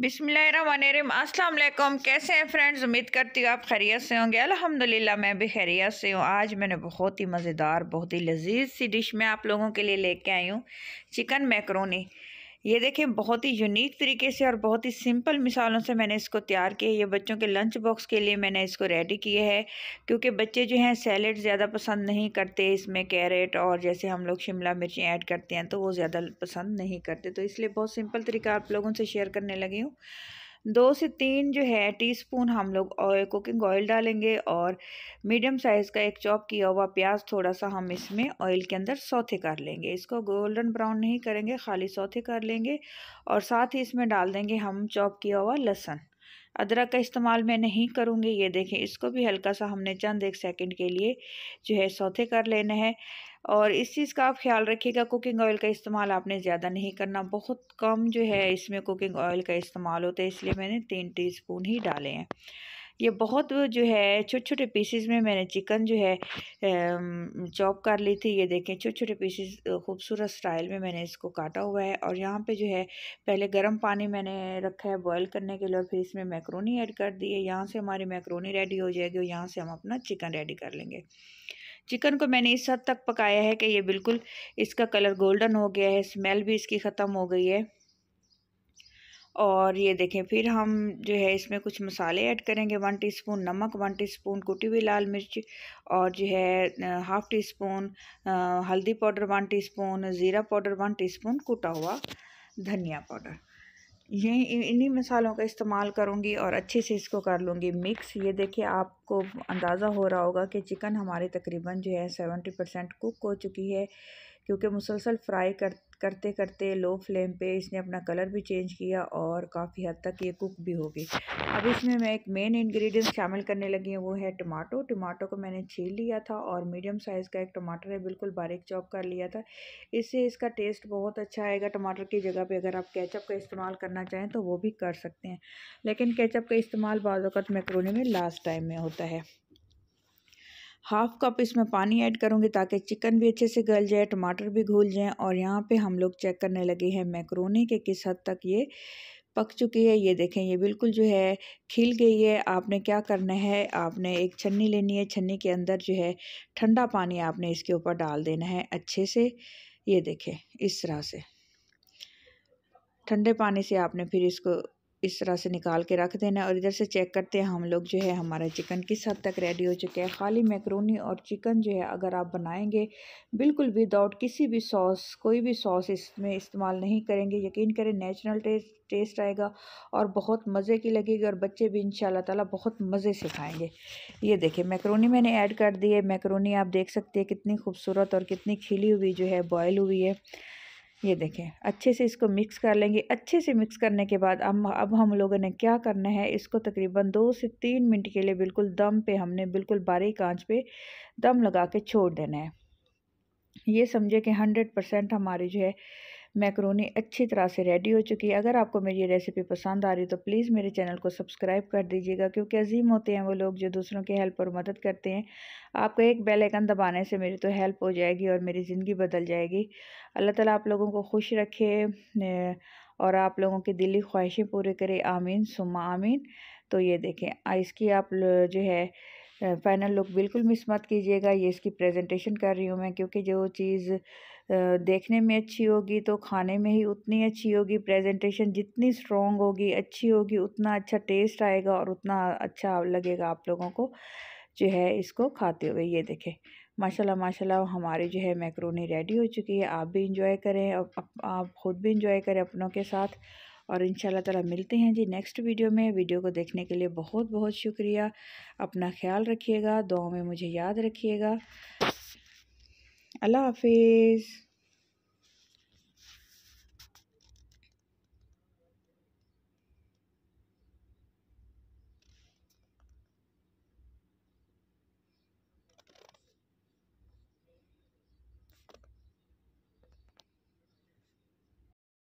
बिसमीम अस्सलाम कैसे हैं फ्रेंड्स उम्मीद करती हूँ आप खैरियत से होंगे अल्हम्दुलिल्लाह मैं भी खैरियत से हूँ आज मैंने बहुत ही मज़ेदार बहुत ही लजीज सी डिश में आप लोगों के लिए लेके आई हूँ चिकन मैक्रोनी ये देखें बहुत ही यूनिक तरीके से और बहुत ही सिंपल मिसालों से मैंने इसको तैयार किया है ये बच्चों के लंच बॉक्स के लिए मैंने इसको रेडी किया है क्योंकि बच्चे जो हैं सैलड ज़्यादा पसंद नहीं करते इसमें कैरेट और जैसे हम लोग शिमला मिर्ची ऐड करते हैं तो वो ज़्यादा पसंद नहीं करते तो इसलिए बहुत सिंपल तरीका आप लोगों से शेयर करने लगी हूँ दो से तीन जो है टीस्पून हम लोग ऑयल कुकिंग ऑयल डालेंगे और मीडियम साइज़ का एक चॉप किया हुआ प्याज थोड़ा सा हम इसमें ऑयल के अंदर सौथे कर लेंगे इसको गोल्डन ब्राउन नहीं करेंगे खाली सौथे कर लेंगे और साथ ही इसमें डाल देंगे हम चॉप किया हुआ लहसन अदरक का इस्तेमाल मैं नहीं करूँगी ये देखें इसको भी हल्का सा हमने चंद एक सेकेंड के लिए जो है सौथे कर लेना है और इस चीज़ का आप ख्याल रखिएगा कुकिंग ऑयल का इस्तेमाल आपने ज़्यादा नहीं करना बहुत कम जो है इसमें कुकिंग ऑयल का इस्तेमाल होता है इसलिए मैंने तीन टीस्पून ही डाले हैं ये बहुत जो है छोटे छोटे पीसेस में मैंने चिकन जो है चॉप कर ली थी ये देखें छोटे छोटे पीसेस खूबसूरत स्टाइल में मैंने इसको काटा हुआ है और यहाँ पे जो है पहले गर्म पानी मैंने रखा है बॉईल करने के लिए फिर इसमें मैक्रोनी ऐड कर दी है यहाँ से हमारी मैक्रोनी रेडी हो जाएगी और यहाँ से हम अपना चिकन रेडी कर लेंगे चिकन को मैंने इस हद तक पकाया है कि ये बिल्कुल इसका कलर गोल्डन हो गया है स्मेल भी इसकी ख़त्म हो गई है और ये देखें फिर हम जो है इसमें कुछ मसाले ऐड करेंगे वन टीस्पून नमक वन टीस्पून कुटी हुई लाल मिर्च और जो है हाफ़ टी स्पून हल्दी पाउडर वन टीस्पून ज़ीरा पाउडर वन टीस्पून कुटा हुआ धनिया पाउडर यही इन्हीं मसालों का इस्तेमाल करूँगी और अच्छे से इसको कर लूँगी मिक्स ये देखिए आपको अंदाज़ा हो रहा होगा कि चिकन हमारे तकरीबन जो है सेवेंटी परसेंट कुक हो चुकी है क्योंकि मुसलसल फ्राई कर करते करते लो फ्लेम पे इसने अपना कलर भी चेंज किया और काफ़ी हद तक ये कुक भी हो गई अब इसमें मैं एक मेन इंग्रेडिएंट शामिल करने लगी हूँ वो है टमाटो टमाटो को मैंने छील लिया था और मीडियम साइज़ का एक टमाटर है बिल्कुल बारीक चॉप कर लिया था इससे इसका टेस्ट बहुत अच्छा आएगा टमाटर की जगह पर अगर आप कैचअप का इस्तेमाल करना चाहें तो वो भी कर सकते हैं लेकिन कैचअप का इस्तेमाल बाद मैक्रोनी में लास्ट टाइम में होता है हाफ़ कप इसमें पानी ऐड करूँगी ताकि चिकन भी अच्छे से गल जाए टमाटर भी घुल जाए और यहाँ पे हम लोग चेक करने लगे हैं मैक्रोनी के किस हद तक ये पक चुकी है ये देखें ये बिल्कुल जो है खिल गई है आपने क्या करना है आपने एक छन्नी लेनी है छन्नी के अंदर जो है ठंडा पानी आपने इसके ऊपर डाल देना है अच्छे से ये देखें इस तरह से ठंडे पानी से आपने फिर इसको इस तरह से निकाल के रख देना और इधर से चेक करते हैं हम लोग जो है हमारा चिकन किस हद तक रेडी हो चुका है खाली मैक्रोनी और चिकन जो है अगर आप बनाएंगे बिल्कुल विदाउट किसी भी सॉस कोई भी सॉस इसमें इस्तेमाल नहीं करेंगे यकीन करें नेचुरल टेस्ट टेस्ट आएगा और बहुत मज़े की लगेगी और बच्चे भी इन ताला बहुत मज़े से खाएँगे ये देखें मैक्रोनी मैंने ऐड कर दी है मैक्रोनी आप देख सकते हैं कितनी खूबसूरत और कितनी खिली हुई जो है बॉयल हुई है ये देखें अच्छे से इसको मिक्स कर लेंगे अच्छे से मिक्स करने के बाद अब अब हम लोगों ने क्या करना है इसको तकरीबन दो से तीन मिनट के लिए बिल्कुल दम पे हमने बिल्कुल बारीक आंच पे दम लगा के छोड़ देना है ये समझे कि हंड्रेड परसेंट हमारी जो है मैक्रोनी अच्छी तरह से रेडी हो चुकी है अगर आपको मेरी ये रेसिपी पसंद आ रही तो प्लीज़ मेरे चैनल को सब्सक्राइब कर दीजिएगा क्योंकि अजीम होते हैं वो लोग जो दूसरों की हेल्प और मदद करते हैं आपका एक बेल आइकन दबाने से मेरी तो हेल्प हो जाएगी और मेरी ज़िंदगी बदल जाएगी अल्लाह ताला आप लोगों को खुश रखे और आप लोगों की दिली ख्वाहिशें पूरी करें आमीन सुमा आमीन तो ये देखें इसकी आप जो है फाइनल लुक बिल्कुल मिस मत कीजिएगा ये इसकी प्रेजेंटेशन कर रही हूँ मैं क्योंकि जो चीज़ देखने में अच्छी होगी तो खाने में ही उतनी अच्छी होगी प्रेजेंटेशन जितनी स्ट्रॉन्ग होगी अच्छी होगी उतना अच्छा टेस्ट आएगा और उतना अच्छा लगेगा आप लोगों को जो है इसको खाते हुए ये देखें माशाल्लाह माशाल्लाह हमारी जो है मैक्रोनी रेडी हो चुकी है आप भी इंजॉय करें आप खुद भी इंजॉय करें अपनों के साथ और इन ताला मिलते हैं जी नेक्स्ट वीडियो में वीडियो को देखने के लिए बहुत बहुत शुक्रिया अपना ख्याल रखिएगा दुआ में मुझे याद रखिएगा अल्लाह हाफिज़